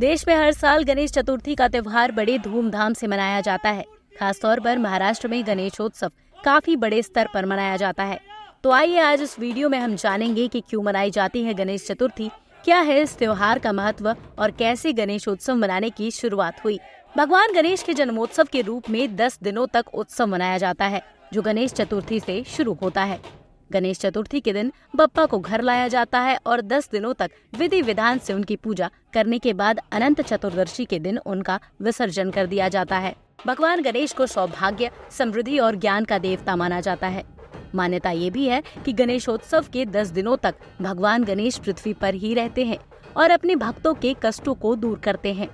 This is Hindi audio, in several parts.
देश में हर साल गणेश चतुर्थी का त्यौहार बड़े धूमधाम से मनाया जाता है खासतौर पर महाराष्ट्र में गणेशोत्सव काफी बड़े स्तर पर मनाया जाता है तो आइए आज इस वीडियो में हम जानेंगे कि क्यों मनाई जाती है गणेश चतुर्थी क्या है इस त्यौहार का महत्व और कैसे गणेशोत्सव मनाने की शुरुआत हुई भगवान गणेश के जन्मोत्सव के रूप में दस दिनों तक उत्सव मनाया जाता है जो गणेश चतुर्थी से शुरू होता है गणेश चतुर्थी के दिन बप्पा को घर लाया जाता है और 10 दिनों तक विधि विधान से उनकी पूजा करने के बाद अनंत चतुर्दशी के दिन उनका विसर्जन कर दिया जाता है भगवान गणेश को सौभाग्य समृद्धि और ज्ञान का देवता माना जाता है मान्यता ये भी है कि गणेशोत्सव के दस दिनों तक भगवान गणेश पृथ्वी पर ही रहते हैं और अपने भक्तों के कष्टों को दूर करते हैं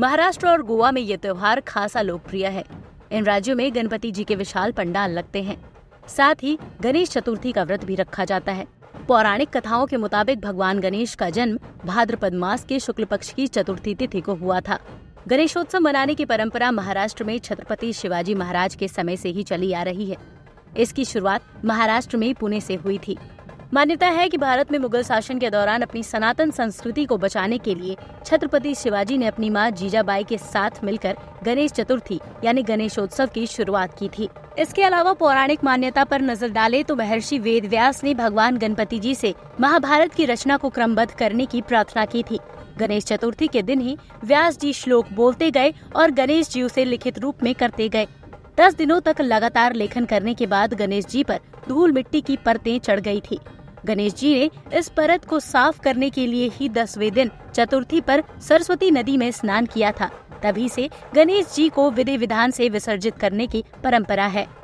महाराष्ट्र और गोवा में ये त्योहार खासा लोकप्रिय है इन राज्यों में गणपति जी के विशाल पंडाल लगते हैं साथ ही गणेश चतुर्थी का व्रत भी रखा जाता है पौराणिक कथाओं के मुताबिक भगवान गणेश का जन्म भाद्रपद मास के शुक्ल पक्ष की चतुर्थी तिथि को हुआ था गणेशोत्सव मनाने की परंपरा महाराष्ट्र में छत्रपति शिवाजी महाराज के समय से ही चली आ रही है इसकी शुरुआत महाराष्ट्र में पुणे से हुई थी मान्यता है कि भारत में मुगल शासन के दौरान अपनी सनातन संस्कृति को बचाने के लिए छत्रपति शिवाजी ने अपनी माँ जीजाबाई के साथ मिलकर गणेश चतुर्थी यानी गणेशोत्सव की शुरुआत की थी इसके अलावा पौराणिक मान्यता पर नजर डाले तो महर्षि वेद व्यास ने भगवान गणपति जी से महाभारत की रचना को क्रमबद्ध करने की प्रार्थना की थी गणेश चतुर्थी के दिन ही व्यास जी श्लोक बोलते गए और गणेश जी उसे लिखित रूप में करते गए दस दिनों तक लगातार लेखन करने के बाद गणेश जी पर धूल मिट्टी की परतें चढ़ गई थी गणेश जी ने इस परत को साफ करने के लिए ही दसवें दिन चतुर्थी पर सरस्वती नदी में स्नान किया था तभी से गणेश जी को विधि विधान से विसर्जित करने की परंपरा है